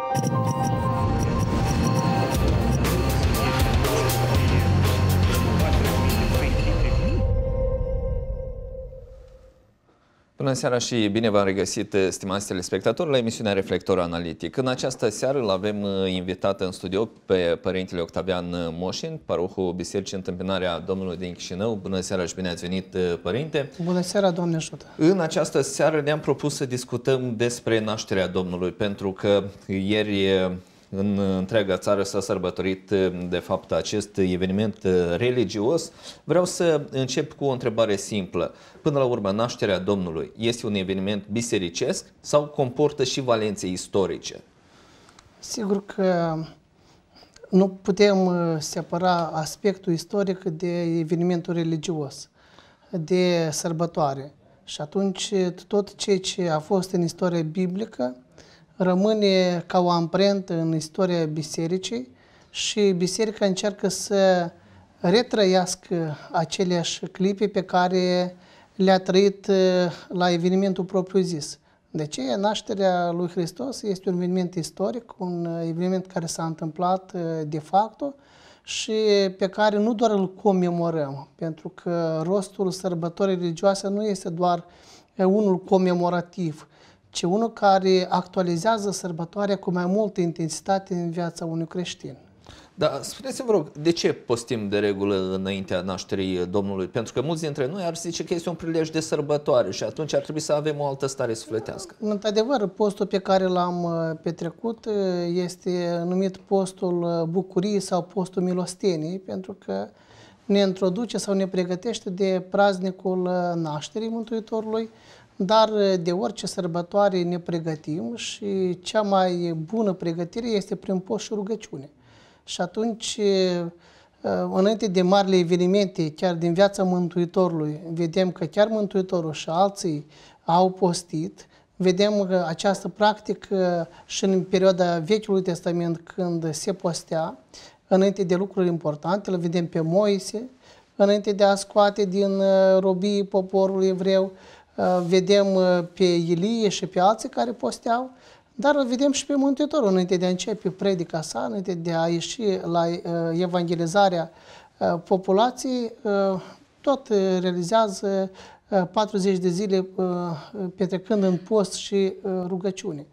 you Bună seara și bine v-am regăsit, eh, stimați telespectatori, la emisiunea Reflector Analitic. În această seară îl avem eh, invitat în studio pe părintele Octavian eh, Moșin, parohul Bisericii Întâmpinarea Domnului din Chișinău. Bună seara și bine ați venit, părinte! Bună seara, Doamne ajută! În această seară ne-am propus să discutăm despre nașterea Domnului, pentru că ieri în întreaga țară s-a sărbătorit de fapt acest eveniment uh, religios. Vreau să încep cu o întrebare simplă. Până la urmă, nașterea Domnului este un eveniment bisericesc sau comportă și valențe istorice? Sigur că nu putem uh, separa aspectul istoric de evenimentul religios, de sărbătoare. Și atunci tot ceea ce a fost în istoria biblică rămâne ca o amprentă în istoria bisericii și biserica încearcă să retrăiască aceleași clipe pe care le-a trăit uh, la evenimentul propriu-zis. De ce? Nașterea lui Hristos este un eveniment istoric, un uh, eveniment care s-a întâmplat uh, de fapt și pe care nu doar îl comemorăm, pentru că rostul sărbătorii religioase nu este doar unul comemorativ, ci unul care actualizează sărbătoarea cu mai multă intensitate în viața unui creștin. Da, spuneți-mi, vă rog, de ce postim de regulă înaintea nașterii Domnului? Pentru că mulți dintre noi ar zice că este un prilej de sărbătoare și atunci ar trebui să avem o altă stare sufletească. Într-adevăr, postul pe care l-am uh, petrecut uh, este numit postul uh, bucuriei sau postul milosteniei, pentru că ne introduce sau ne pregătește de praznicul nașterii Mântuitorului, dar eh, de orice sărbătoare ne pregătim și cea mai bună pregătire este prin post și rugăciune. Și atunci, eh, eh, înainte de marile evenimente, chiar din viața Mântuitorului, vedem că chiar Mântuitorul și alții au postit, vedem că această practică și în perioada Vechiului Testament, când se postea, înainte de lucruri importante, îl vedem pe Moise, înainte de a scoate din robii poporul evreu, Uh, vedem uh, pe Ilie și pe alții care posteau, dar îl vedem și pe Mântuitorul înainte de a începe predica sa, înainte de a ieși la uh, evangelizarea populației, tot realizează 40 de zile petrecând în post și rugăciune.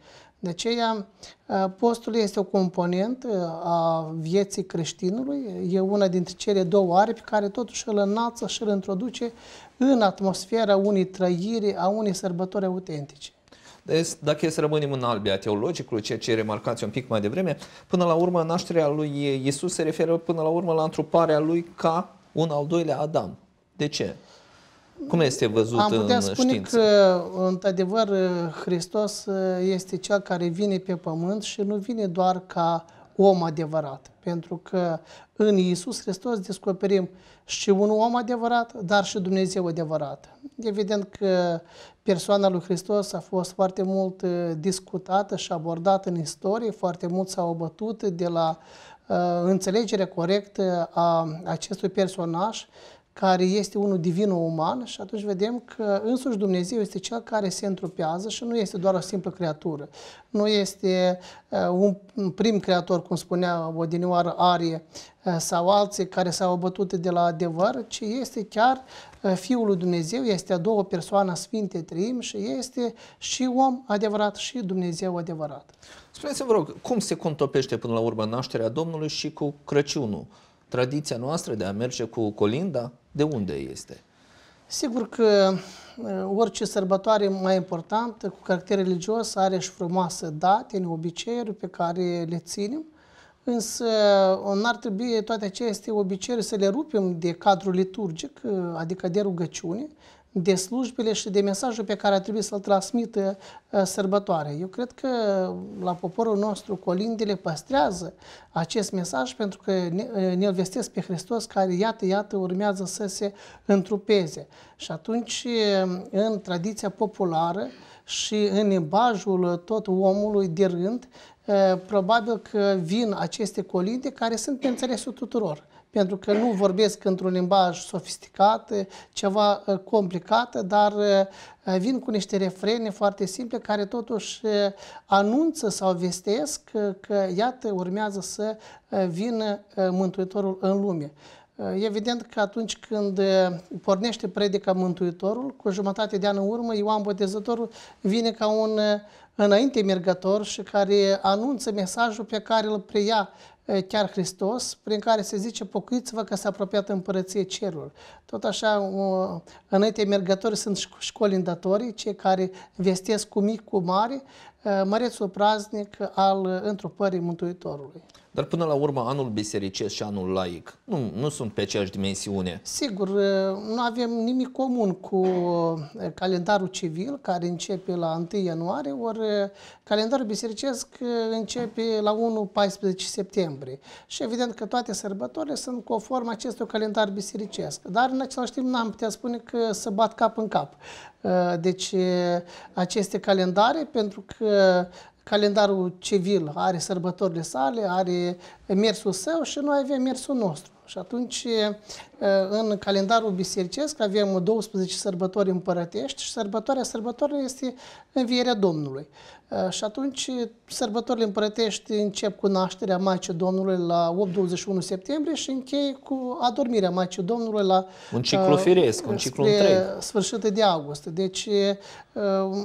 De aceea, uh, postul este o componentă uh, a vieții creștinului, e una dintre cele două aripi care totuși îl înalță și îl introduce în atmosfera unei trăiri, a unei sărbători autentice. Deci, dacă e să rămânem în albia teologicului, ceea ce remarcați un pic mai devreme, până la urmă nașterea lui Iisus se referă până la urmă la întruparea lui ca un al doilea Adam. De ce? Cum este văzut Am putea în spune știință? că, într-adevăr, Hristos este Cel care vine pe pământ și nu vine doar ca om adevărat. Pentru că în Iisus Hristos descoperim și un om adevărat, dar și Dumnezeu adevărat. Evident că persoana lui Hristos a fost foarte mult discutată și abordată în istorie, foarte mult s-a obătut de la uh, înțelegerea corectă a acestui personaj care este unul divino-uman și atunci vedem că însuși Dumnezeu este Cel care se întrupează și nu este doar o simplă creatură. Nu este uh, un prim creator, cum spunea odinioară Arie, uh, sau alții care s-au abătut de la adevăr, ci este chiar uh, Fiul lui Dumnezeu, este a doua persoană Sfinte Trim și este și om adevărat și Dumnezeu adevărat. Spuneți-vă, vă rog, cum se contopește până la urmă nașterea Domnului și cu Crăciunul? Tradiția noastră de a merge cu colinda, de unde este? Sigur că uh, orice sărbătoare mai importantă, cu caracter religios, are și frumoase date, obiceiuri pe care le ținem, însă uh, n-ar trebui toate aceste obiceiuri să le rupem de cadrul liturgic, uh, adică de rugăciune, de slujbele și de mesajul pe care trebuie să-l transmită uh, sărbătoarea. Eu cred că uh, la poporul nostru colindele păstrează acest mesaj pentru că uh, ne-l vestesc pe Hristos care, iată, iată, urmează să se întrupeze. Și atunci, în tradiția populară și în limbajul tot omului de rând, probabil că vin aceste colinde care sunt pe înțelesul tuturor pentru că nu vorbesc într-un limbaj sofisticat, ceva ă, complicat, dar ă, vin cu niște refrene foarte simple care totuși ă, anunță sau vestesc că, iată, urmează să vină Mântuitorul în lume. Evident că atunci când pornește predica Mântuitorul, cu jumătate de an în urmă, Ioan Botezătorul vine ca un înainte mergător și care anunță mesajul pe care îl preia chiar Hristos, prin care se zice, pocuiți vă că s-a apropiat împărăție cerul. Tot așa, înainte mergători sunt școli îndatorii, cei care vestesc cu mic, cu mare, mărețul praznic al întrupării Mântuitorului. Dar până la urmă, anul bisericesc și anul laic nu, nu sunt pe aceeași dimensiune. Sigur, nu avem nimic comun cu calendarul civil, care începe la 1 ianuarie, ori calendarul bisericesc începe la 1-14 septembrie. Și evident că toate sărbătorile sunt conform acestui calendar bisericesc. Dar în același timp n-am putea spune că să bat cap în cap. Deci aceste calendare, pentru că calendarul civil are sărbătorile sale, are mersul său și noi avem mersul nostru. Și atunci Eh, în calendarul bisericesc avem 12 sărbători împărătești și sărbătoarea sărbătorilor este învierea Domnului. Eh, și atunci sărbătorile împărătești încep cu nașterea Maicii Domnului la 8-21 septembrie și încheie cu adormirea Maicii Domnului la... Un eh, ciclu firesc, un ciclu întreg. sfârșitul de august. Deci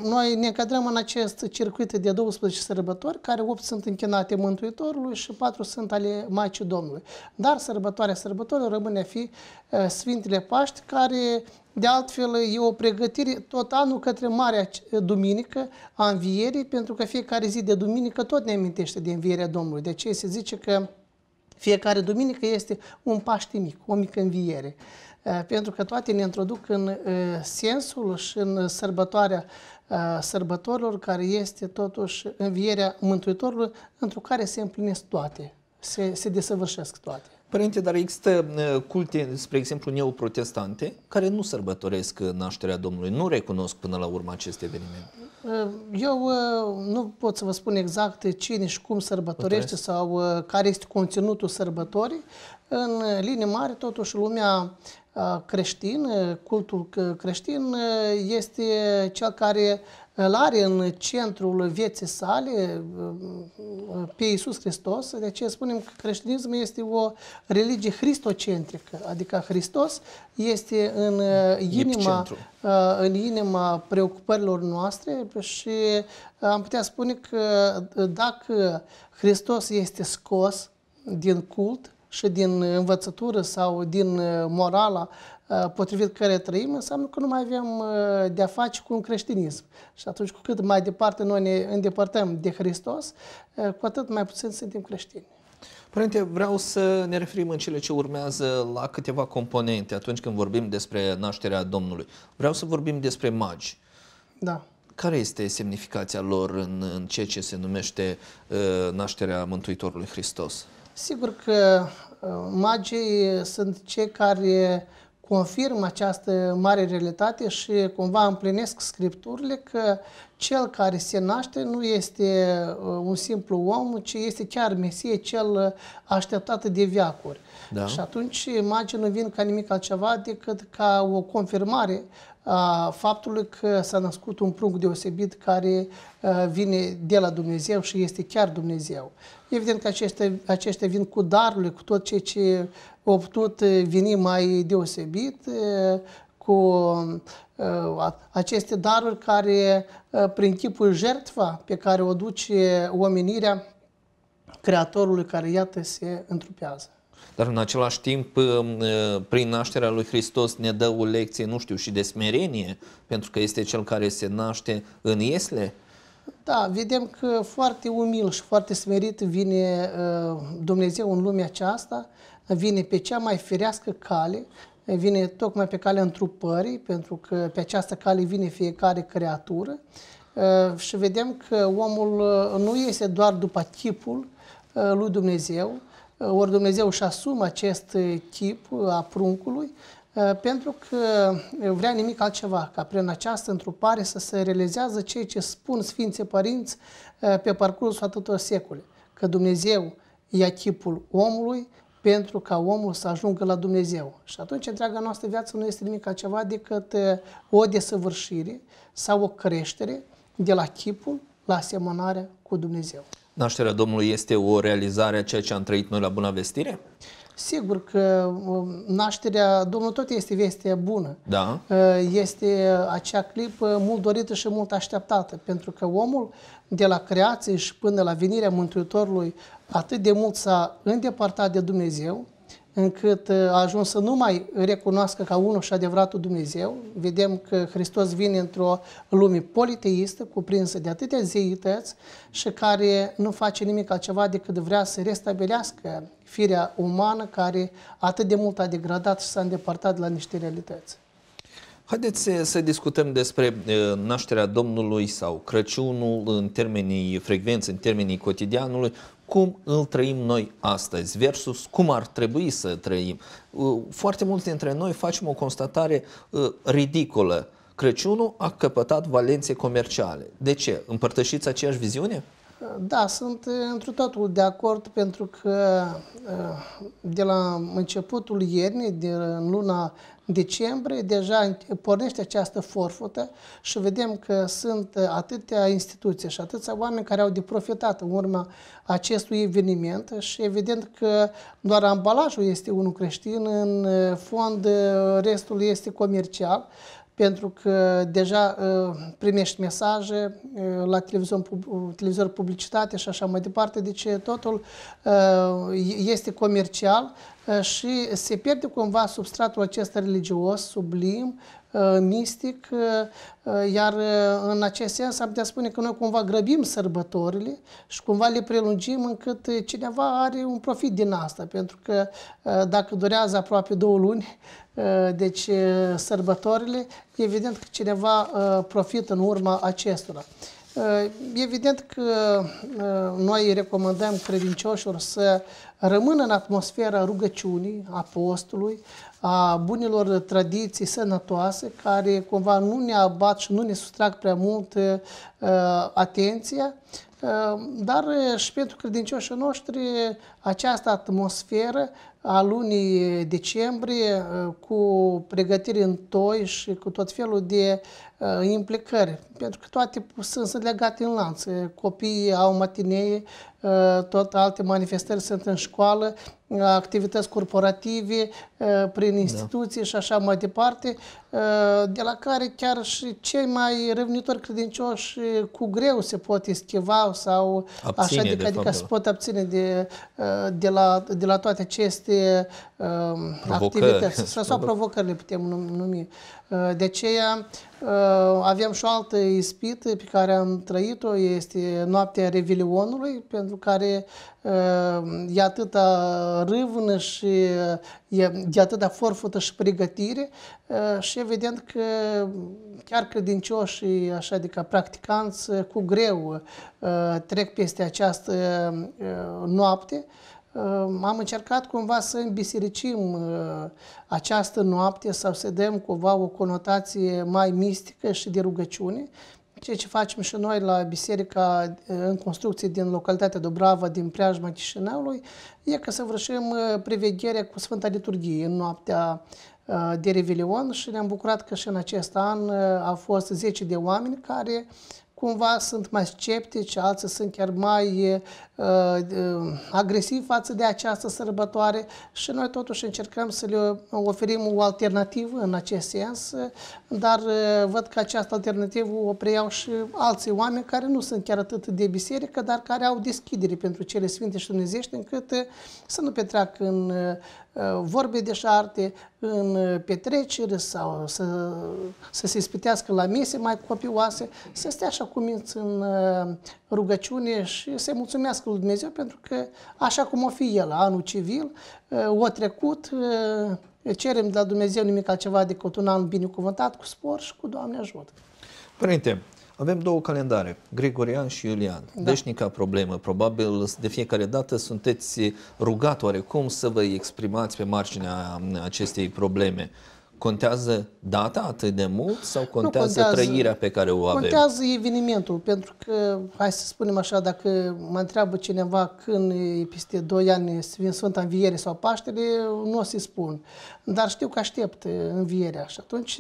noi ne încadrăm în acest circuit de 12 sărbători, care 8 sunt închinate Mântuitorului și 4 sunt ale Maicii Domnului. Dar sărbătoarea sărbătorilor rămâne a fi Uh, Sfintele Paști, care de altfel e o pregătire tot anul către Marea Duminică a Învierii, pentru că fiecare zi de duminică tot ne amintește de Învierea Domnului. De aceea se zice că fiecare duminică este un Paște mic, o mică înviere uh, pentru că toate ne introduc în uh, sensul și în sărbătoarea sărbătorilor, care este totuși învierea Mântuitorului, într care se împlinesc toate, se, se desăvârșesc toate. Părinte, dar există uh, culte, spre exemplu, neoprotestante, care nu sărbătoresc uh, nașterea Domnului, nu recunosc până la urmă acest eveniment. Uh, eu nu pot să vă spun exact cine și cum sărbătorește sau care este conținutul sărbătorii. În linie mare, totuși, lumea creștină, cultul creștin este cel care îl are în centrul vieții sale uh, pe Iisus Hristos, de aceea spunem că creștinismul este o religie hristocentrică, adică Hristos este în uh, inima, uh, în inima preocupărilor noastre și am putea spune că dacă Hristos este scos din cult, și din învățătură sau din morala potrivit care trăim, înseamnă că nu mai avem de-a face cu un creștinism. Și atunci, cu cât mai departe noi ne îndepărtăm de Hristos, cu atât mai puțin suntem creștini. Părinte, vreau să ne referim în cele ce urmează la câteva componente atunci când vorbim despre nașterea Domnului. Vreau să vorbim despre magi. Da. Care este semnificația lor în, în ceea ce se numește uh, nașterea Mântuitorului Hristos? Sigur că magii sunt cei care confirm această mare realitate și cumva împlinesc scripturile că cel care se naște nu este uh, un simplu om, ci este chiar Mesie cel așteptat de viacuri. Da. Și atunci imagini nu vin ca nimic altceva decât ca o confirmare faptul că s-a născut un prunc deosebit care vine de la Dumnezeu și este chiar Dumnezeu. Evident că aceștia, aceștia vin cu darul, cu tot ceea ce au putut veni mai deosebit, cu aceste daruri care, prin chipul jertfa pe care o duce omenirea Creatorului care, iată, se întrupează dar în același timp, um, uh, prin nașterea lui Hristos ne dă o lecție, nu știu, și de smerenie, pentru că este cel care se naște în Iesle? Da, vedem că foarte umil și foarte smerit vine uh, Dumnezeu în lumea aceasta, vine pe cea mai firească cale, vine tocmai pe calea întrupării, pentru că pe această cale vine fiecare creatură uh, și vedem că omul nu iese doar după chipul lui Dumnezeu, Eh, ori Dumnezeu își asumă acest eh, chip eh, a pruncului pentru că vrea nimic altceva, ca prin această întrupare să se realizează ceea ce spun Sfinții Părinți pe parcursul atâtor secole, că Dumnezeu ia chipul omului pentru ca omul să ajungă la Dumnezeu. Și atunci întreaga noastră viață nu este nimic altceva decât o desăvârșire sau o creștere de la chipul la asemănarea cu Dumnezeu nașterea Domnului este o realizare a ceea ce am trăit noi la Buna Vestire? Sigur că um, nașterea Domnului tot este vestea bună. Da. Uh, este acea clipă mult dorită și mult așteptată, pentru că omul de la creație și până la venirea Mântuitorului atât de mult s-a îndepărtat de Dumnezeu, încât uh, a ajuns să nu mai recunoască ca unul și adevăratul Dumnezeu. Vedem că Hristos vine într-o lume politeistă, cuprinsă de atâtea zeități și care nu face nimic altceva decât vrea să restabilească firea umană care atât de mult a degradat și s-a îndepărtat de la niște realități. Haideți să discutăm despre uh, nașterea Domnului sau Crăciunul în termenii frecvenți, în termenii cotidianului, cum îl trăim noi astăzi versus cum ar trebui să trăim. Uh, foarte mulți dintre noi facem o constatare uh, ridicolă. Crăciunul a căpătat valențe comerciale. De ce? Împărtășiți aceeași viziune? Da, sunt într totul de acord pentru că ă, de la începutul iernii, din luna decembrie, deja pornește această forfută și vedem că sunt atâtea instituții și atâția oameni care au de profitat în urma acestui eveniment și evident că doar ambalajul este unul creștin, în fond restul este comercial pentru că deja ă, primești mesaje ă, la televizor, televizor publicitate și așa mai departe, deci totul ă, este comercial și se pierde cumva substratul acesta religios, sublim, Uh, mistic, uh, uh, iar în acest sens am putea spune că noi cumva grăbim sărbătorile și cumva le prelungim încât cineva are un profit din asta, pentru că dacă durează aproape două luni, deci sărbătorile, evident că cineva profită în urma acestora. Uh, evident că uh, noi recomandăm credincioșilor să rămână în atmosfera rugăciunii, a postului, a bunilor tradiții sănătoase, care cumva nu ne abat și nu ne sustrag prea mult uh, atenția, dar și pentru credincioșii noștri această atmosferă a lunii decembrie cu pregătiri în toi și cu tot felul de implicări pentru că toate sunt, sunt legate în lanț. Copiii au matinee, ă, tot alte manifestări sunt în școală, activități corporative ă, prin da. instituții da. și așa mai departe, ă, de la care chiar și cei mai revnitori credincioși cu greu se pot eschiva sau abține, așa, adică, de adică se da. pot abține de, de, la, de la toate aceste provocări. activități sau provocări le putem numi. De aceea avem și o altă ispită pe care am trăit-o este noaptea Revelionului, pentru care uh, e atâta râvnă și uh, e de atâta forfută și pregătire uh, și evident că chiar credincioșii, așa, de adică ca practicanți, cu greu trec peste această noapte am încercat cumva să îmbisericim uh, această noapte sau să dăm cumva o conotație mai mistică și de rugăciune, ceea ce facem și noi la biserica uh, în construcție din localitatea Dobrava, din preajma Chișinăului, e că să vrășim uh, prevederea cu Sfânta Liturghie în noaptea de Revelion și ne-am bucurat că și în acest an au fost 10 de oameni care cumva sunt mai sceptici, alții sunt chiar mai uh, uh, agresivi față de această sărbătoare și noi totuși încercăm să le oferim o alternativă în acest sens, dar uh, văd că această alternativă o preiau și alții oameni care nu sunt chiar atât de biserică, dar care au deschidere pentru cele Sfinte și Dumnezești, încât uh, să nu petreacă în uh, Uh, vorbe de șarte, în uh, petrecere sau să, să se spitească la mese mai copioase, să stea așa cum în uh, rugăciune și să-i mulțumească lui Dumnezeu pentru că așa cum o fi el, anul civil, o trecut, cerem de la Dumnezeu nimic altceva decât un an binecuvântat cu spor și cu Doamne ajută. Părinte, avem două calendare, Gregorian și Iulian. Da. Deșnica deci problemă. Probabil de fiecare dată sunteți rugat oarecum să vă exprimați pe marginea acestei probleme. Contează data atât de mult sau contează, contează trăirea pe care o avem? Contează evenimentul, pentru că, hai să spunem așa, dacă mă întreabă cineva când e peste 2 ani vin Sfânta Înviere sau Paștele, nu o să-i spun. Dar știu că aștept eh, învierea și atunci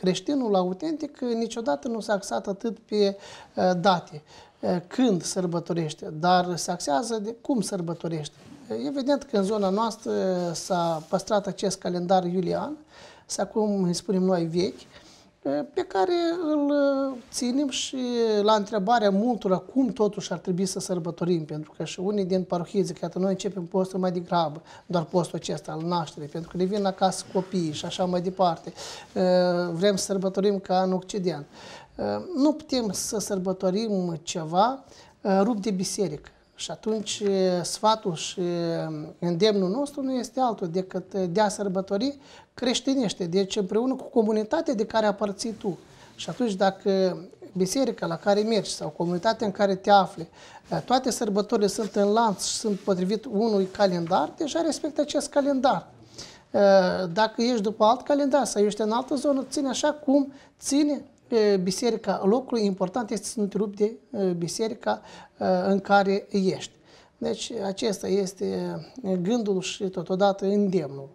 creștinul autentic niciodată nu s-a axat atât pe uh, date, uh, când sărbătorește, dar se axează de cum sărbătorește. Uh, evident că în zona noastră s-a păstrat acest calendar iulian, sau cum îi spunem noi vechi, pe care îl uh, ținem și la întrebarea multora cum totuși ar trebui să sărbătorim, pentru că și unii din parohii zic, iată, noi începem postul mai degrabă, doar postul acesta al nașterii, pentru că ne vin acasă copiii și așa mai departe. Uh, vrem să sărbătorim ca în Occident. Uh, nu putem să sărbătorim ceva rupt de biserică. Și atunci sfatul și mm, îndemnul nostru nu este altul decât de a sărbători creștinește, deci împreună cu comunitatea de care aparții tu. Și atunci dacă biserica la care mergi sau comunitatea în care te afli, toate sărbătorile sunt în lanț și sunt potrivit unui calendar, deja respectă acest calendar. Dacă ești după alt calendar sau ești în altă zonă, ține așa cum ține Eh, biserica. locul important este să nu te rupi de eh, biserica eh, în care ești. Deci acesta este gândul și totodată îndemnul.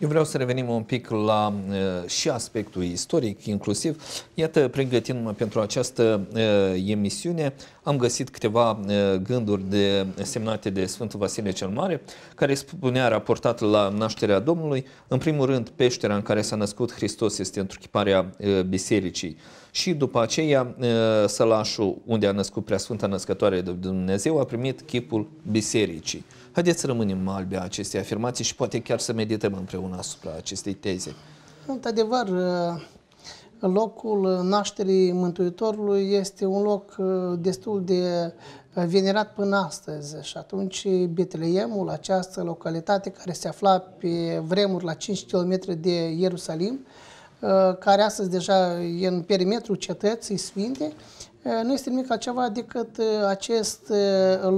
Eu vreau să revenim un pic la uh, și aspectul istoric, inclusiv. Iată, pregătindu-mă pentru această uh, emisiune, am găsit câteva uh, gânduri de, semnate de Sfântul Vasile cel Mare, care spunea, raportat la nașterea Domnului, în primul rând, peștera în care s-a născut Hristos este uh, bisericii și după aceea uh, sălașul unde a născut Preasfânta Născătoare de Dumnezeu a primit chipul bisericii. Haideți să rămânem albi a acestei afirmații și poate chiar să medităm împreună asupra acestei teze. Într-adevăr, uh, locul nașterii Mântuitorului este un loc uh, destul de uh, venerat până astăzi și atunci Betleemul, această localitate care se afla pe vremuri la 5 km de Ierusalim, care astăzi deja e în perimetrul cetății sfinte, nu este nimic altceva decât acest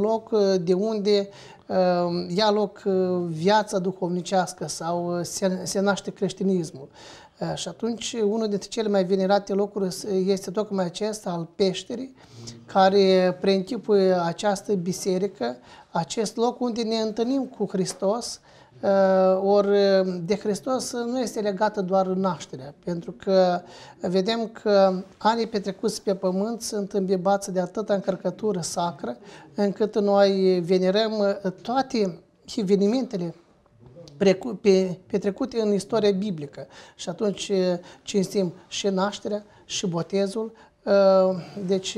loc de unde Ehm, ia loc uh, viața duhovnicească sau uh, se, se naște creștinismul. Uh, și atunci, unul dintre cele mai venerate locuri este tocmai acesta al peșterii, care preînchipuie această biserică, acest loc unde ne întâlnim cu Hristos, Uh, Ori uh, de Hristos uh, nu este legată doar nașterea, pentru că vedem că anii petrecuți pe pământ sunt îmbibați de atâta încărcătură sacră, încât noi venerăm toate evenimentele petrecute în istoria biblică. Și atunci cinstim și nașterea, și botezul, deci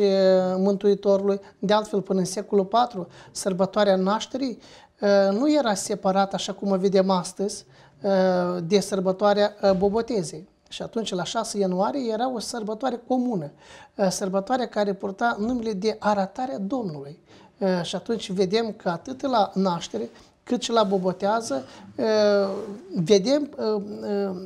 Mântuitorului. De altfel, până în secolul IV, sărbătoarea nașterii Uh, nu era separat, așa cum o vedem astăzi, uh, de sărbătoarea uh, Bobotezei. Și atunci, la 6 ianuarie, era o sărbătoare comună, sărbătoare care purta numele de Aratarea Domnului. Și atunci vedem că atât la naștere, cât și la bobotează, vedem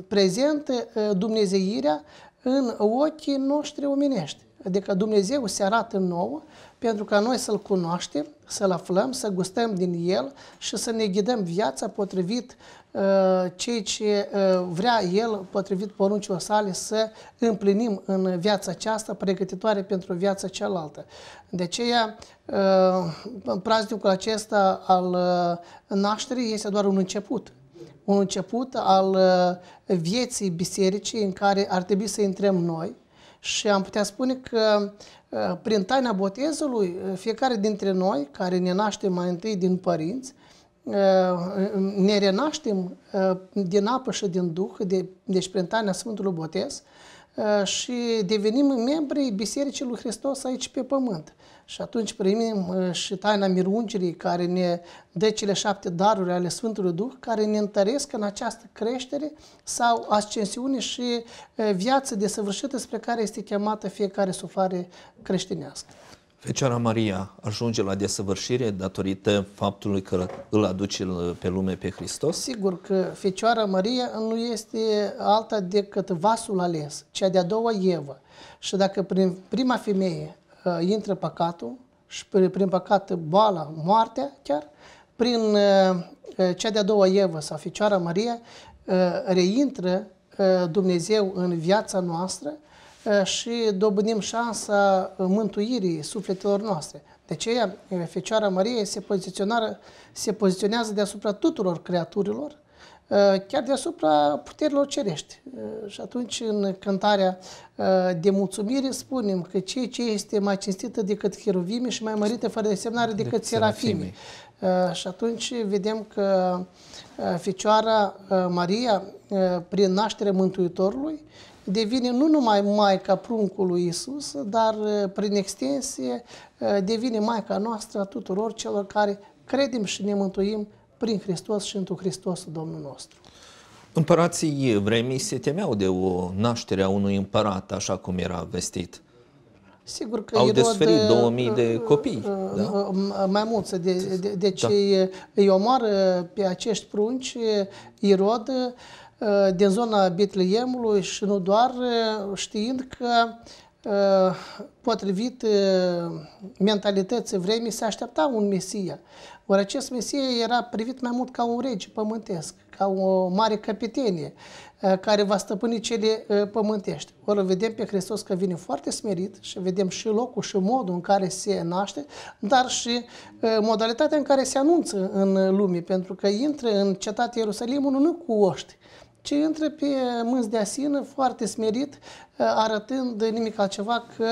prezent dumnezeirea în ochii noștri omenești. Adică Dumnezeu se arată nouă pentru ca noi să-L cunoaștem, să-L aflăm, să gustăm din El și să ne ghidăm viața potrivit uh, ceea ce uh, vrea El, potrivit poruncilor sale, să împlinim în viața aceasta, pregătitoare pentru viața cealaltă. De aceea, uh, praznicul acesta al uh, nașterii este doar un început un început al uh, vieții bisericii în care ar trebui să intrăm noi, și am putea spune că ă, prin taina botezului, ă, fiecare dintre noi care ne naștem mai întâi din părinți, ă, ne renaștem din apă și din Duh, de, deci prin taina Sfântului Botez, și devenim membrii Bisericii lui Hristos aici pe pământ. Și atunci primim uh, și taina mirungerii, care ne dă cele șapte daruri ale Sfântului Duh, care ne întăresc în această creștere sau ascensiune și uh, viață desăvârșită spre care este chemată fiecare suflare creștinească. Fecioara Maria ajunge la desăvârșire datorită faptului că îl aduce pe lume pe Hristos? Sigur că Fecioara Maria nu este alta decât vasul ales, cea de-a doua Evă. Și dacă prin prima femeie intră păcatul și prin păcat boala, moartea chiar, prin uh, uh, cea de-a doua Evă sau Ficioara Maria, uh, reintră Dumnezeu în viața noastră și dobândim șansa mântuirii sufletelor noastre. De aceea, Fecioara Maria se, poziționează deasupra tuturor creaturilor Uh, chiar deasupra puterilor cerești. Uh, și atunci, în cântarea uh, de mulțumire, spunem că ceea ce este mai cinstită decât heruvime și mai mărită fără desemnare decât, de serafime. serafime. Și atunci vedem că Fecioara Maria, prin nașterea Mântuitorului, devine nu numai Maica pruncului Isus, dar prin extensie devine Maica noastră a tuturor celor care credem și ne mântuim prin Hristos și întru Hristos, Domnul nostru. Împărații vremii se temeau de o naștere a unui împărat, așa cum era vestit. Sigur că au desferit de, 2000 de uh, copii. Uh, da? Uh, mai mulți. De, de, deci da. îi omoară pe acești prunci Irod din zona Betleemului și nu doar, știind că potrivit mentalității vremii se aștepta un Mesia. Ori acest Mesie era privit mai mult ca un rege pământesc, ca o mare capitenie uh, care va stăpâni cele uh, pământești. Ori vedem pe Hristos că vine foarte smerit și vedem și locul și modul în care se naște, dar și uh, modalitatea în care se anunță în lume, pentru că intră în cetatea Ierusalimului nu cu oști, ci intră pe mâns de asină foarte smerit, arătând nimic altceva că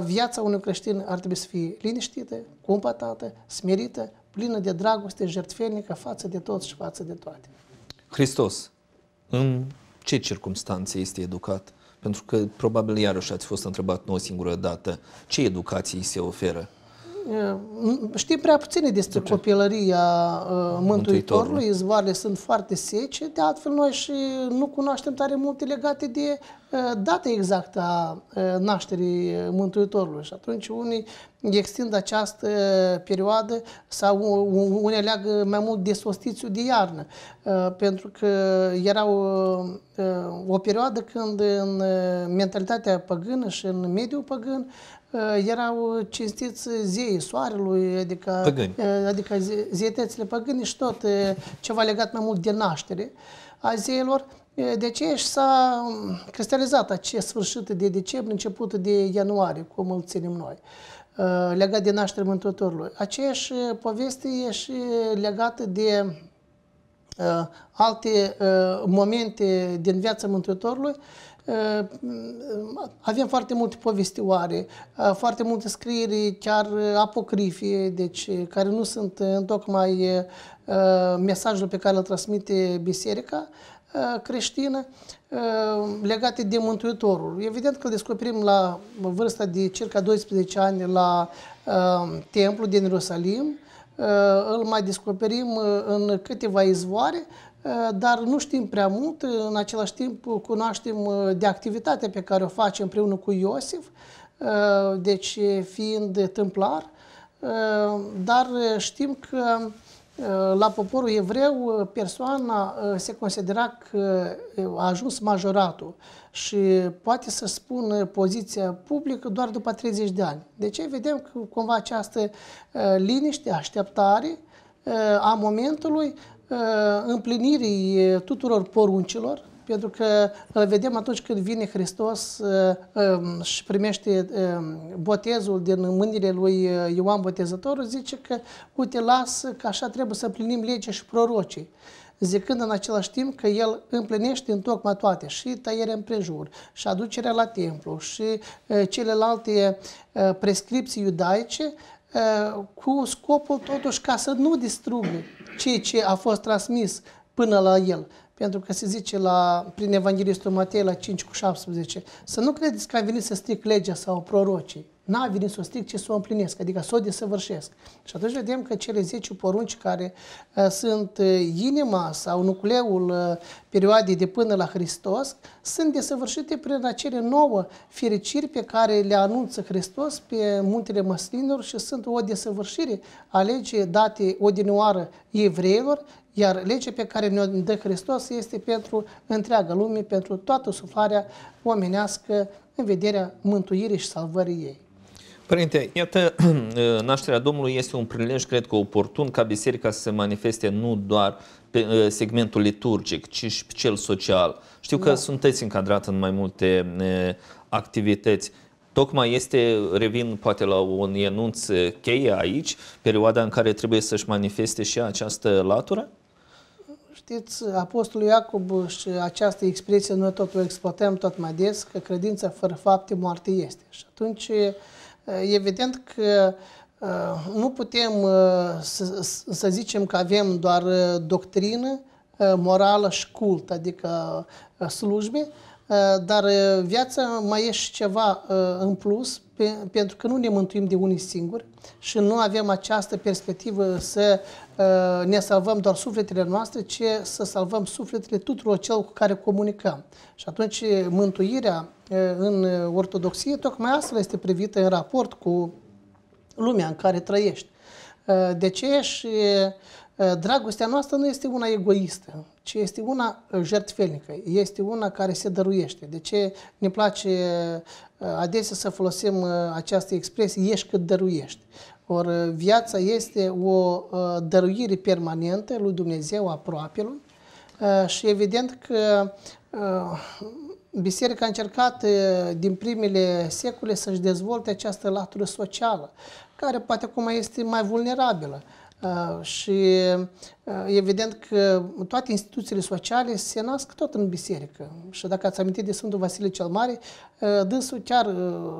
viața unui creștin ar trebui să fie liniștită, cumpătată, smerită, plină de dragoste jertfenică față de toți și față de toate. Hristos, în ce circunstanțe este educat? Pentru că probabil iarăși ați fost întrebat nu o singură dată ce educații se oferă știi prea puține despre de copilăria uh, Mântuitorului, Mântuitorului. izvoarele sunt foarte sece, de altfel noi și nu cunoaștem tare multe legate de uh, data exactă a uh, nașterii Mântuitorului și atunci unii extind această perioadă sau unii aleagă mai mult de sostițiu de iarnă, pentru că era o, o perioadă când în mentalitatea păgână și în mediul păgân Uh, erau cinstiți zeii soarelui, adică, uh, adică zeitățile păgâni și tot uh, ceva legat mai mult de naștere a zeilor. De aceea și s-a um, cristalizat acest sfârșit de decembrie, început de ianuarie, cum îl ținem noi, legat de naștere Mântuitorului. Aceeași poveste e și legată de alte momente din viața Mântuitorului, Uh, avem foarte multe povestioare, uh, foarte multe scrieri chiar uh, apocrife, deci care nu sunt întocmai mesajul pe care îl transmite biserica creștină legate de Mântuitorul. Evident că îl descoperim la vârsta de circa 12 ani la templu din Ierusalim, îl mai descoperim în câteva izvoare, Eh, dar nu știm prea mult, în același timp cunoaștem eh, de activitatea pe care o face împreună cu Iosif, eh, deci fiind templar, dar știm că la poporul evreu persoana se considera că a ajuns majoratul și poate să spună poziția publică doar după 30 de ani. Deci vedem că cumva această liniște, așteptare a momentului Uh, împlinirii uh, tuturor poruncilor, pentru că îl vedem atunci când vine Hristos uh, um, și primește um, botezul din mâinile lui Ioan Botezătorul, zice că, uite, lasă că așa trebuie să împlinim legea și prorocii zicând în același timp că el împlinește în tocmai toate, și tăierea împrejur, și aducerea la templu, și celelalte prescripții iudaice, Uh, cu scopul totuși ca să nu distrugă ceea ce a fost transmis până la el. Pentru că se zice la, prin Evanghelistul Matei la 5 cu 17, să nu credeți că a venit să stric legea sau prorocii n-a venit să o stric, ci să o împlinesc, adică să o desăvârșesc. Și atunci vedem că cele 10 porunci care uh, sunt uh, inima sau nucleul uh, perioadei de până la Hristos sunt desăvârșite prin acele nouă fericiri pe care le anunță Hristos pe muntele măslinilor și sunt o desăvârșire a legii date odinioară evreilor, iar legea pe care ne-o dă Hristos este pentru întreaga lume, pentru toată suflarea omenească în vederea mântuirii și salvării ei. Părinte, iată, nașterea Domnului este un prilej, cred că, oportun ca biserica să se manifeste nu doar pe uh, segmentul liturgic, ci și pe cel social. Știu că da. sunteți încadrat în mai multe uh, activități. Tocmai este, revin poate la un enunț uh, cheie aici, perioada în care trebuie să-și manifeste și această latură? Știți, Apostolul Iacob și această expresie noi tot o exploatăm tot mai des, că credința fără fapte moarte este. Și atunci evident că uh, nu putem uh, să, să zicem că avem doar uh, doctrină morală și cult, adică slujbe, dar viața mai e și ceva în plus, pentru că nu ne mântuim de unii singuri și nu avem această perspectivă să ne salvăm doar sufletele noastre, ci să salvăm sufletele tuturor celor cu care comunicăm. Și atunci mântuirea în ortodoxie, tocmai asta este privită în raport cu lumea în care trăiești. De ce și dragostea noastră nu este una egoistă, ci este una jertfelnică, este una care se dăruiește. De ce ne place adesea să folosim această expresie, ești cât dăruiești. Ori viața este o dăruire permanentă lui Dumnezeu aproapelui și evident că Biserica a încercat din primele secole să-și dezvolte această latură socială, care poate acum este mai vulnerabilă. Și evident că toate instituțiile sociale se nasc tot în biserică. Și dacă ați amintit de Sfântul Vasile cel Mare, dânsul chiar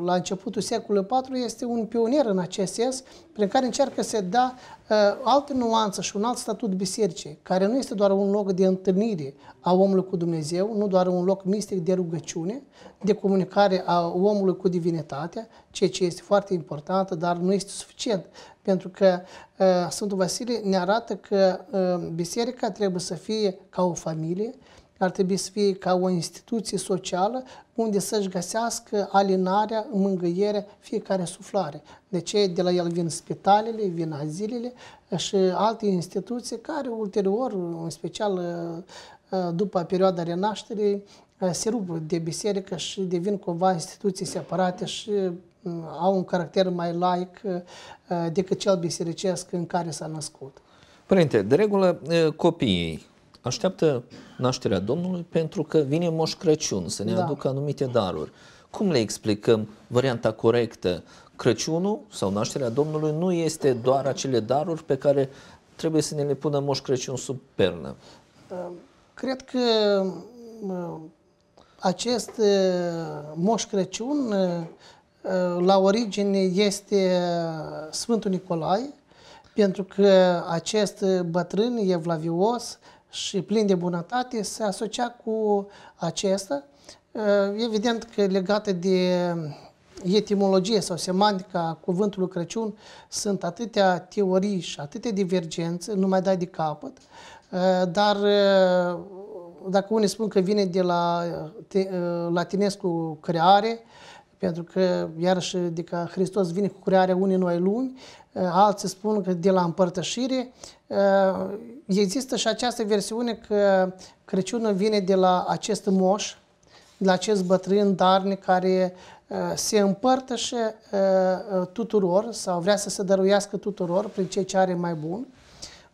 la începutul secolului IV este un pionier în acest sens, prin care încearcă să da Ă, altă nuanță și un alt statut bisericii, care nu este doar un loc de întâlnire a omului cu Dumnezeu, nu doar un loc mistic de rugăciune, de comunicare a omului cu divinitatea, ceea ce este foarte important, dar nu este suficient, pentru că ă, Sfântul Vasile ne arată că ă, biserica trebuie să fie ca o familie, ar trebui să fie ca o instituție socială unde să-și găsească alinarea, mângâierea, fiecare suflare. De ce de la el vin spitalele, vin azilele uh, și alte instituții care ulterior, în special uh, uh, după perioada renașterii, se rup de biserică și devin cumva instituții separate și au un caracter mai laic decât cel bisericesc în care s-a născut. Părinte, de regulă copiii așteaptă nașterea Domnului pentru că vine Moș Crăciun să ne da. aducă anumite daruri. Cum le explicăm varianta corectă? Crăciunul sau nașterea Domnului nu este doar acele daruri pe care trebuie să ne le pună Moș Crăciun sub pernă. Uh, cred că uh, acest uh, Moș Crăciun la origine este Sfântul Nicolae, pentru că acest bătrân evlavios și plin de bunătate se asocia cu acesta, uh, evident că legate de etimologie sau semantica cuvântului Crăciun sunt atâtea teorii și atâtea divergențe, nu mai dai de capăt, uh, dar uh, dacă unii spun că vine de la latinescul creare, pentru că, iarăși, că adică, Hristos vine cu curare unii noi lumi, eh, alții spun că de la împărtășire. Eh, există și această versiune că Crăciunul vine de la acest moș, de la acest bătrân darnic care eh, se împărtășe tuturor sau vrea să se dăruiască tuturor prin cei ce are mai bun.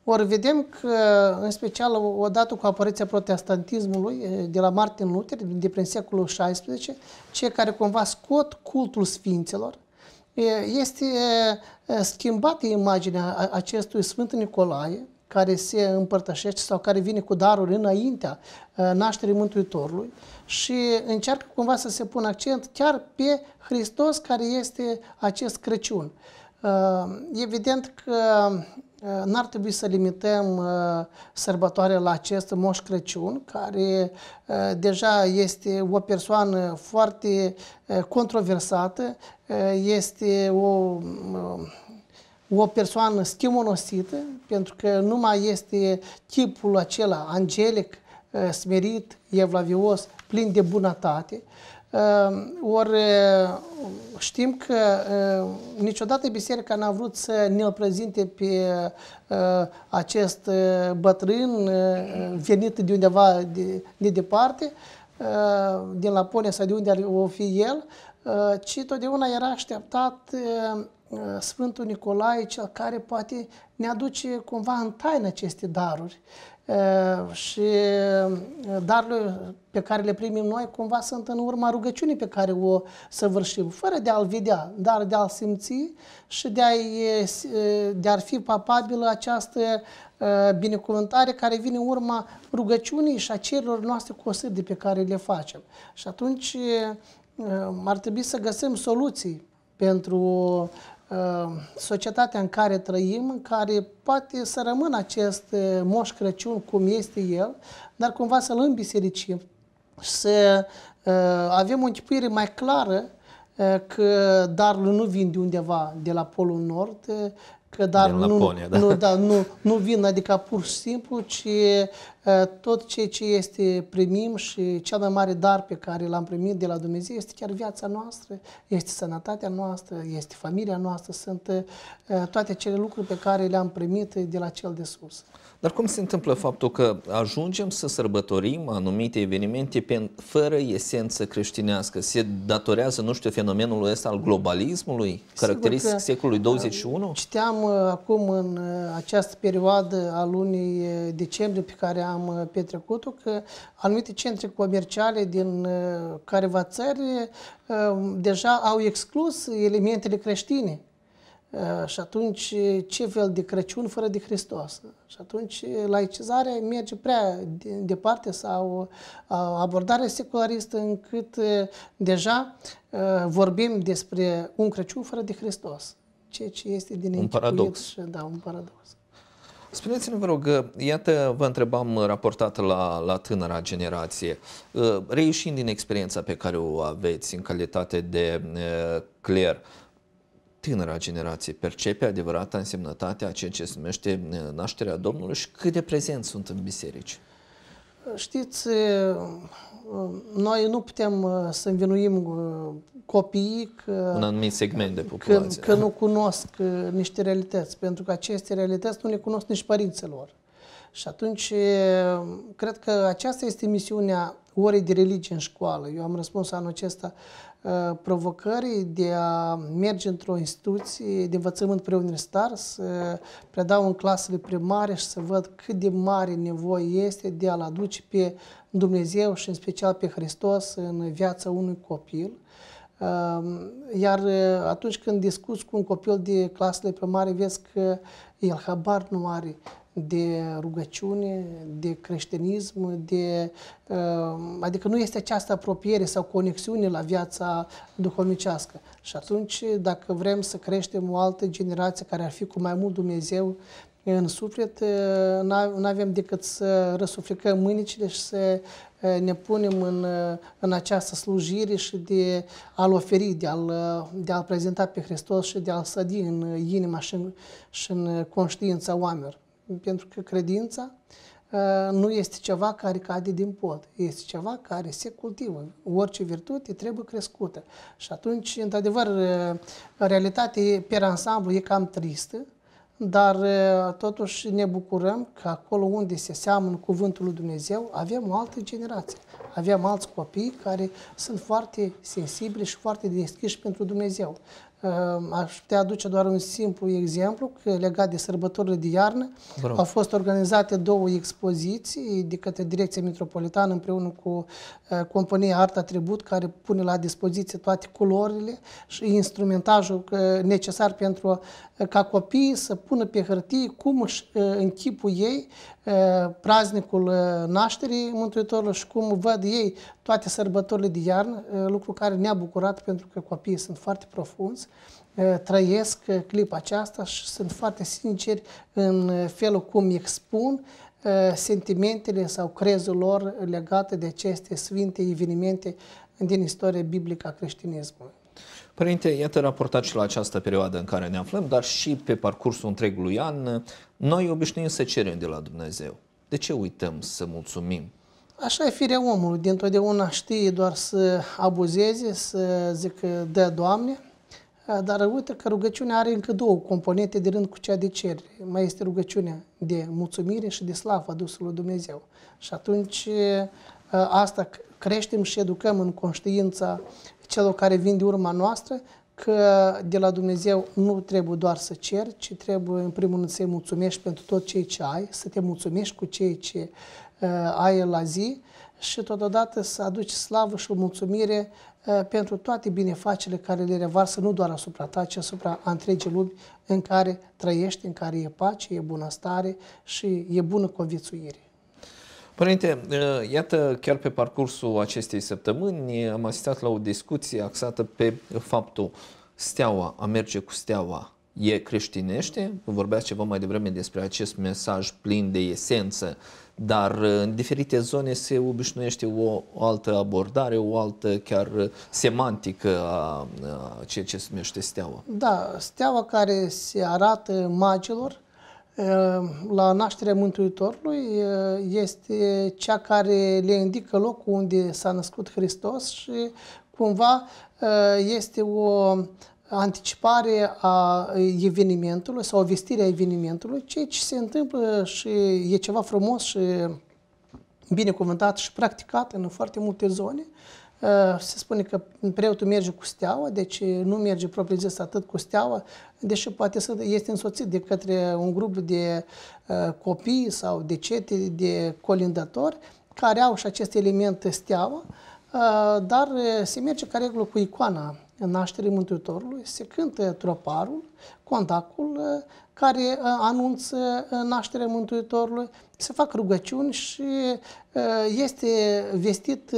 Ori vedem că, în special, odată cu apariția protestantismului de la Martin Luther, de prin secolul XVI, cei care cumva scot cultul sfinților, este schimbată imaginea acestui Sfânt Nicolae, care se împărtășește sau care vine cu daruri înaintea nașterii Mântuitorului și încearcă cumva să se pună accent chiar pe Hristos care este acest Crăciun. Evident că Eh, n-ar trebui să limităm eh, sărbătoarea la acest Moș Crăciun, care eh, deja este o persoană foarte controversată, este o mm, o persoană schimonosită, pentru că nu mai este tipul acela angelic, smerit, evlavios, plin de bunătate, Ehm, ori eh, știm că eh, niciodată biserica n-a vrut să ne-l prezinte pe eh, acest bătrân venit de undeva de, de departe, din Laponia sau de unde o fi el, ci totdeauna era așteptat Sfântul Nicolae, cel care poate ne aduce cumva în taină aceste daruri și darurile pe care le primim noi cumva sunt în urma rugăciunii pe care o săvârșim, fără de a-L vedea, dar de a-L simți și de, a de a fi papabilă această binecuvântare care vine în urma rugăciunii și a cerilor noastre de pe care le facem. Și atunci ar trebui să găsim soluții pentru Uh, societatea în care trăim, în care poate să rămână acest uh, moș Crăciun cum este el, dar cumva să-l îmbisericim și să uh, avem o închipuire mai clară că darul nu vin de undeva, de la Polul Nord, că dar nu, da? nu, da, nu, nu vin, adică pur și simplu, ci Eh, tot ceea ce este primim și cea mai mare dar pe care l-am primit de la Dumnezeu este chiar viața noastră, este sănătatea noastră, este familia noastră, sunt eh, toate cele lucruri pe care le-am primit de la cel de sus. Dar cum se întâmplă faptul că ajungem să sărbătorim anumite evenimente fără esență creștinească? Se datorează, nu știu, fenomenul ăsta al globalismului, caracteristic secolului 21? Eh, citeam acum în această perioadă a lunii decembrie pe care am am uh, petrecut-o, că anumite centre comerciale din uh, careva țări uh, deja au exclus elementele creștine. Și atunci, ce fel de Crăciun fără de Hristos? Și atunci, laicizarea merge prea departe sau abordarea secularistă încât deja vorbim despre un Crăciun fără de Hristos, ceea ce este din un paradox. Și, da, un paradox. Spuneți-ne, vă rog, iată, vă întrebam uh, raportat la, la tânăra generație, uh, reușind din experiența pe care o aveți în calitate de uh, cler, tânăra generație percepe adevărata însemnătate a ceea ce se numește nașterea Domnului și cât de prezenți sunt în biserici? Știți, noi nu putem să învinuim copiii că, un anumit segment de populație. Că, că nu cunosc uh, niște realități, pentru că aceste realități nu le cunosc nici părinților. Și atunci, uh, cred că aceasta este misiunea orei de religie în școală. Eu am răspuns anul acesta uh, provocării de a merge într-o instituție de învățământ preuniversitar, să predau în clasele primare și să văd cât de mare nevoie este de a-L aduce pe Dumnezeu și în special pe Hristos în viața unui copil iar atunci când discuți cu un copil de clasele primare, vezi că el habar nu are de rugăciune, de creștinism, de, adică nu este această apropiere sau conexiune la viața duhovnicească. Și atunci, dacă vrem să creștem o altă generație care ar fi cu mai mult Dumnezeu, în suflet, nu avem decât să răsuflicăm mâinile și să ne punem în, în această slujire și de a-L oferi, de a-L, de a-L prezenta pe Hristos și de a-L sădi în inima și în, și în conștiința oamenilor. Pentru că credința nu este ceva care cade din pod, este ceva care se cultivă. Orice virtute trebuie crescută. Și atunci, într-adevăr, realitatea pe ansamblu e cam tristă, dar totuși ne bucurăm că acolo unde se seamănă cuvântul lui Dumnezeu, avem o altă generație. Avem alți copii care sunt foarte sensibili și foarte deschiși pentru Dumnezeu. Ehm, aș putea aduce doar un simplu exemplu că legat de sărbătorile de iarnă Bro. au fost organizate două expoziții de către Direcția Metropolitană împreună cu eh, compania Art Atribut care pune la dispoziție toate culorile și instrumentajul necesar pentru eh, ca copiii să pună pe hârtie cum își eh, în ei praznicul nașterii Mântuitorului și cum văd ei toate sărbătorile de iarnă, lucru care ne-a bucurat pentru că copiii sunt foarte profunzi, trăiesc clipa aceasta și sunt foarte sinceri în felul cum expun sentimentele sau crezul lor legate de aceste sfinte evenimente din istoria biblică a creștinismului. Părinte, iată raportat și la această perioadă în care ne aflăm, dar și pe parcursul întregului an, noi obișnuim să cerem de la Dumnezeu. De ce uităm să mulțumim? Așa e firea omului, dintotdeauna știe doar să abuzeze, să zică, dă Doamne, dar uite că rugăciunea are încă două componente de rând cu cea de cerere. Mai este rugăciunea de mulțumire și de slavă adusă lui Dumnezeu. Și atunci ă, asta creștem și educăm în conștiința celor care vin de urma noastră că de la Dumnezeu nu trebuie doar să ceri, ci trebuie în primul rând să-i mulțumești pentru tot ceea ce ai, să te mulțumești cu ceea ce uh, ai la zi și totodată să aduci slavă și o mulțumire uh, pentru toate binefacele care le revarsă nu doar asupra ta, ci asupra întregii lumi în care trăiești, în care e pace, e bunăstare și e bună conviețuire. Părinte, ă, iată, chiar pe parcursul acestei săptămâni am asistat la o discuție axată pe faptul steaua, a merge cu steaua, e creștinește. Vorbeați ceva mai devreme despre acest mesaj plin de esență, dar ă, în diferite zone se obișnuiește o, o altă abordare, o altă chiar semantică a, a ceea ce se numește steaua. Da, steaua care se arată magilor Ehm, la nașterea Mântuitorului eh, este cea care le indică locul unde s-a născut Hristos și cumva eh, este o anticipare a evenimentului sau o vestire a evenimentului, ceea ce se întâmplă și e ceva frumos și binecuvântat și practicat în foarte multe zone. Uh, se spune că preotul merge cu steaua, deci uh, nu merge propriu zis atât cu steaua, deși poate să este însoțit de către un grup de uh, copii sau de cete, de colindători, care au și acest element steaua, dar se merge ca regulă cu icoana nașterii Mântuitorului, se cântă troparul, condacul, care uh, anunță uh, nașterea Mântuitorului, se fac rugăciuni și uh, este vestit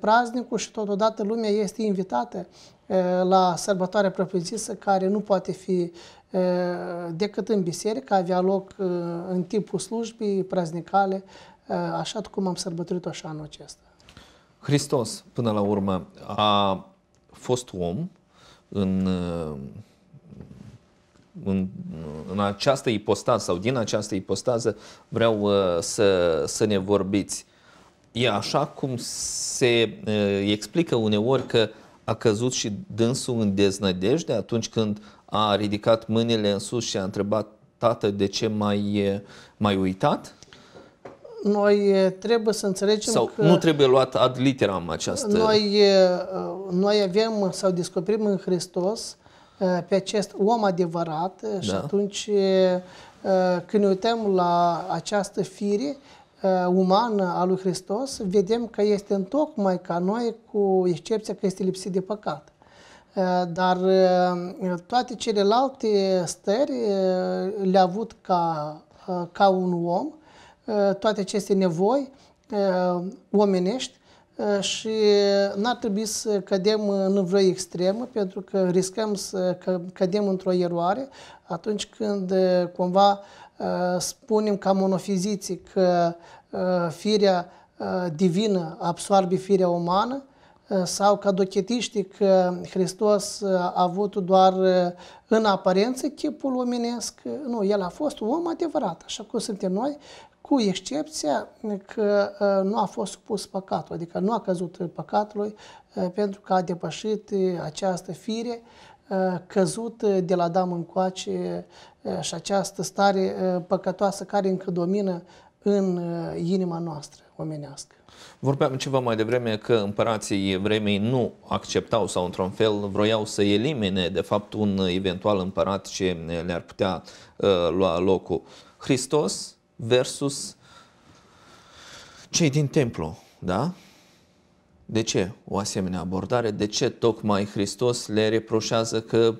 praznicul și totodată lumea este invitată la sărbătoarea propriu-zisă care nu poate fi decât în biserică, avea loc în timpul slujbii praznicale, așa cum am sărbătorit-o și anul acesta. Hristos, până la urmă, a fost om în în, în această ipostază sau din această ipostază vreau uh, să, să ne vorbiți. E așa cum se uh, explică uneori că a căzut și dânsul în deznădejde atunci când a ridicat mâinile în sus și a întrebat tată de ce mai, uh, mai uitat? Noi uh, trebuie să înțelegem sau că... nu trebuie luat ad literam această... Noi, uh, noi avem sau descoperim în Hristos Uh, pe acest om adevărat uh, da. și atunci uh, când ne uităm la această fire umană a lui Hristos, vedem că este tocmai ca noi, cu excepția că este lipsit de păcat dar toate celelalte stări le-a avut ca, ca un om, toate aceste nevoi omenești Eh, și n-ar trebui să cădem în vreo extremă, pentru că riscăm să cădem într-o eroare atunci când eh, cumva eh, spunem ca monofiziții că firea divină absorbe firea umană, sau cadochetishtii că Hristos a avut doar în aparență chipul omenesc. Nu, El a fost om adevărat, așa cum suntem noi, cu excepția că ă, nu a fost supus păcatul, adică nu a căzut păcatului ă, pentru că a depășit ă, această fire căzut de la Adam încoace și această stare păcătoasă care încă domină în inima noastră omenească. Vorbeam ceva mai devreme că împărații vremii nu acceptau sau într-un fel vroiau să elimine de fapt un eventual împărat ce le-ar putea uh, lua locul. Hristos versus cei din templu, da? De ce o asemenea abordare? De ce tocmai Hristos le reproșează că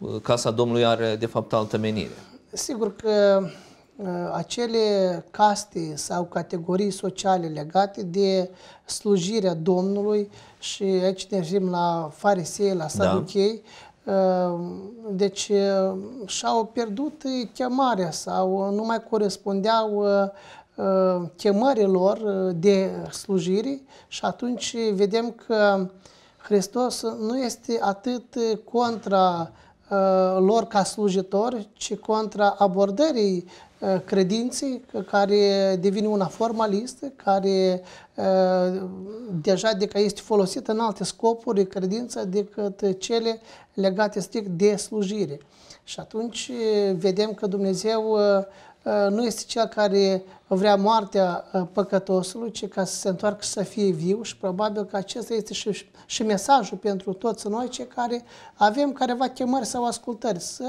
uh, casa Domnului are de fapt altă menire? Sigur că uh, acele caste sau categorii sociale legate de slujirea Domnului și aici ne la farisei, la da. saduchei, Ehm, deci ehm, și-au pierdut chemarea sau nu mai corespundeau chemărilor de slujire și atunci vedem că Hristos nu este atât contra lor ca slujitori, ci contra abordării Uh, credinței care devine una formalistă, care uh, deja decă este folosită în alte scopuri credința decât cele legate strict de slujire. Și atunci uh, vedem că Dumnezeu nu este cel care vrea moartea păcătosului, ci ca să se întoarcă să fie viu și probabil că acesta este și, și mesajul pentru toți noi cei care avem careva chemări sau ascultări, să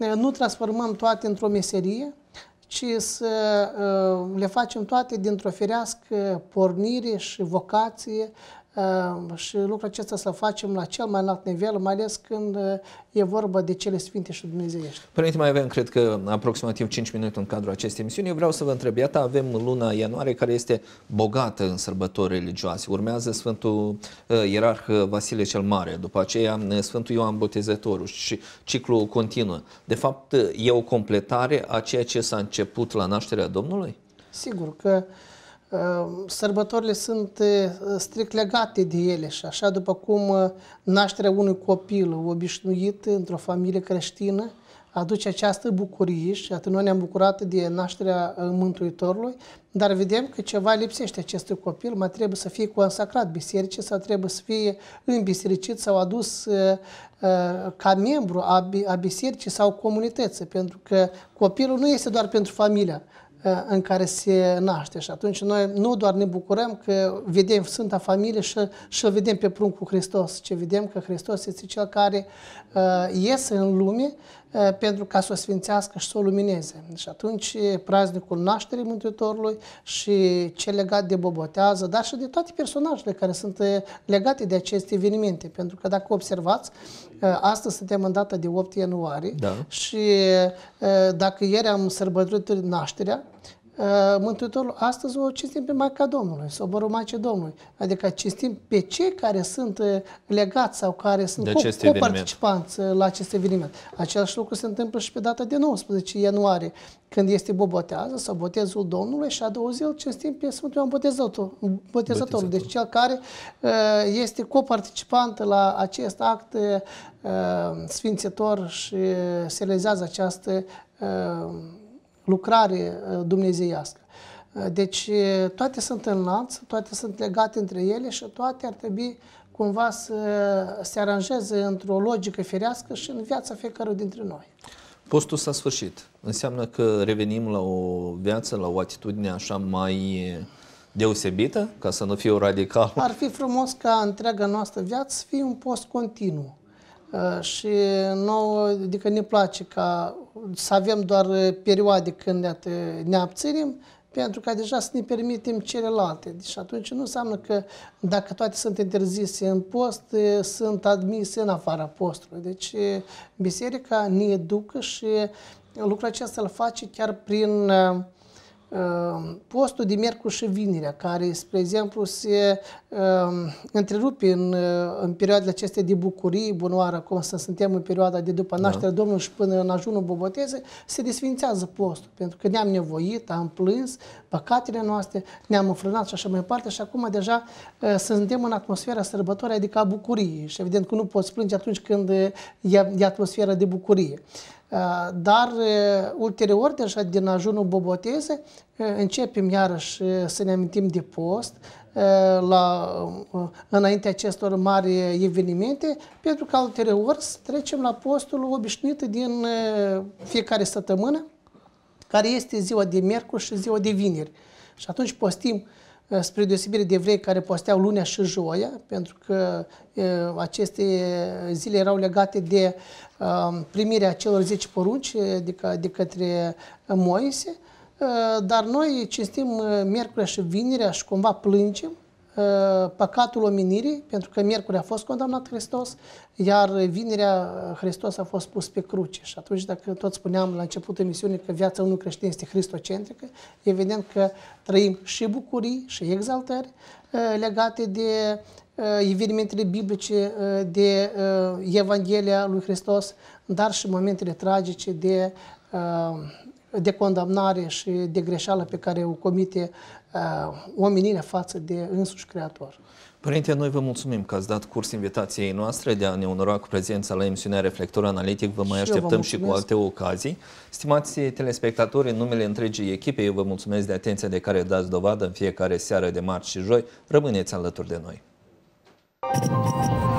Eh, nu transformăm toate într-o meserie, ci să eh, le facem toate dintr-o firească pornire și vocație Ehm, și lucrul acesta să facem la cel mai înalt nivel, mai ales când eh, e vorba de cele sfinte și dumnezeiești. Părinte, mai avem, cred că, aproximativ 5 minute în cadrul acestei emisiuni. Eu vreau să vă întreb, iată, avem luna ianuarie care este bogată în sărbători religioase. Urmează Sfântul eh, Ierarh Vasile cel Mare, după aceea eh, Sfântul Ioan Botezătorul și ciclul continuă. De fapt, e o completare a ceea ce s-a început la nașterea Domnului? Sigur că uh, Ehm, sărbătorile sunt strict legate de ele și așa după cum nașterea unui copil obișnuit într-o familie creștină aduce această bucurie și atât noi ne-am bucurat de nașterea Mântuitorului, dar vedem că ceva lipsește acestui copil, mai trebuie să fie consacrat bisericii sau trebuie să fie îmbisericit sau adus ca membru a bisericii sau comunității, pentru că copilul nu este doar pentru familia Eh, în care se naște. Și atunci noi nu doar ne bucurăm că vedem Sfânta Familie și, și îl vedem pe pruncul Hristos, ci vedem că Hristos este cel care uh, iese în lume Eh, pentru ca să o sfințească și să o lumineze. Și deci atunci praznicul nașterii Mântuitorului și ce legat de Bobotează, dar și de toate personajele care sunt eh, legate de aceste evenimente. Pentru că dacă observați, eh, astăzi suntem în data de 8 ianuarie da. și dacă ieri am sărbătorit nașterea, Uh, Mântuitorul, astăzi o cinstim pe Maica Domnului, soborul Maicii Domnului. Adică cinstim pe cei care sunt uh, legați sau care sunt cu, cu participanți la acest eveniment. Același lucru se întâmplă și pe data de 19 ianuarie, când este bobotează sau botezul Domnului și a doua zi îl cinstim pe Sfântul Ioan Botezătorul, botezătorul, deci cel care uh, este coparticipant la acest act sfințitor și se realizează această lucrare uh, dumnezeiască. Uh, deci uh, toate sunt în lanț, toate sunt legate între ele și toate ar trebui cumva să se aranjeze într-o logică firească și în viața fiecăruia dintre noi. Postul s-a sfârșit. Înseamnă că revenim la o viață, la o atitudine așa mai deosebită, ca să nu fie o radical? Ar fi frumos ca întreaga noastră viață să fie un post continuu. Și nouă, adică ne place ca să avem doar perioade când ne, abținem, pentru că deja să ne permitem celelalte. Deci atunci nu înseamnă că dacă toate sunt interzise în post, sunt admise în afara postului. Deci biserica ne educă și lucrul acesta îl face chiar prin uh, Ehm, postul de miercuri și vinerea, care, spre exemplu, se uh, întrerupe în, eh, în perioadele acestea de bucurii, bunoară, cum să suntem în perioada de după nașterea da. Domnului și până în ajunul boboteze, se desfințează postul, pentru că ne-am nevoit, am plâns păcatele noastre, ne-am înfrânat și așa mai departe și acum deja uh, suntem în atmosfera sărbătorii, adică a bucuriei și evident că nu poți plânge atunci când eh, e, e atmosfera de bucurie. Uh, Eh, dar eh, ulterior, deja din ajunul boboteze, eh, începem iarăși să ne amintim de post, la, înainte acestor mari evenimente, pentru că ulterior să trecem la postul obișnuit din fiecare săptămână, care este ziua de miercuri și ziua de vineri. Și atunci postim uh, Eh, spre deosebire de evrei care posteau lunea și joia, pentru că eh, aceste zile erau legate de eh, primirea celor 10 porunci de către Moise, dar noi cinstim miercurea și vinerea și cumva plângem Uh, păcatul omenirii, pentru că miercuri a fost condamnat Hristos, iar vinerea uh, Hristos a fost pus pe cruce. Și atunci, dacă tot spuneam la început emisiunii că viața unui creștin este cristocentrică, evident că trăim și bucurii și exaltări uh, legate de evenimentele biblice, de Evanghelia lui Hristos, dar și momentele tragice de de condamnare și de greșeală pe care o comite Uh, omenirea față de însuși Creator. Părinte, noi vă mulțumim că ați dat curs invitației noastre de a ne onora cu prezența la emisiunea Reflector Analitic. Vă mai și așteptăm și cu alte ocazii. Stimați telespectatori, în numele întregii echipe, eu vă mulțumesc de atenția de care dați dovadă în fiecare seară de marți și joi. Rămâneți alături de noi. Thank you.